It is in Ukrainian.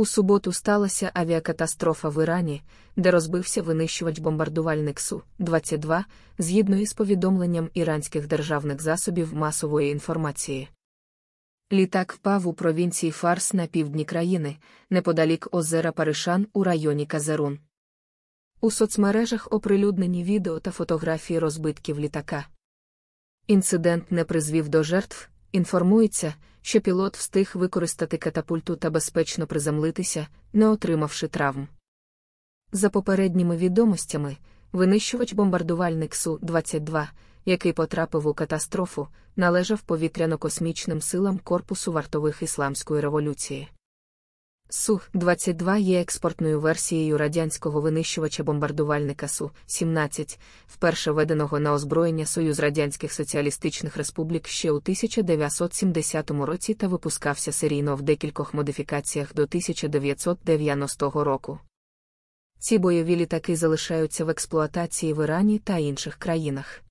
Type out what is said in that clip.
У суботу сталася авіакатастрофа в Ірані, де розбився винищувач бомбардувальник Су-22, згідно із повідомленням іранських державних засобів масової інформації. Літак впав у провінції Фарс на півдні країни, неподалік озера Паришан у районі Казерун. У соцмережах оприлюднені відео та фотографії розбитків літака. Інцидент не призвів до жертв, інформується що пілот встиг використати катапульту та безпечно приземлитися, не отримавши травм. За попередніми відомостями, винищувач бомбардувальник Су-22, який потрапив у катастрофу, належав повітряно-космічним силам корпусу вартових ісламської революції. Су-22 є експортною версією радянського винищувача бомбардувальника Су-17, вперше введеного на озброєння Союз Радянських Соціалістичних Республік ще у 1970 році та випускався серійно в декількох модифікаціях до 1990 року. Ці бойові літаки залишаються в експлуатації в Ірані та інших країнах.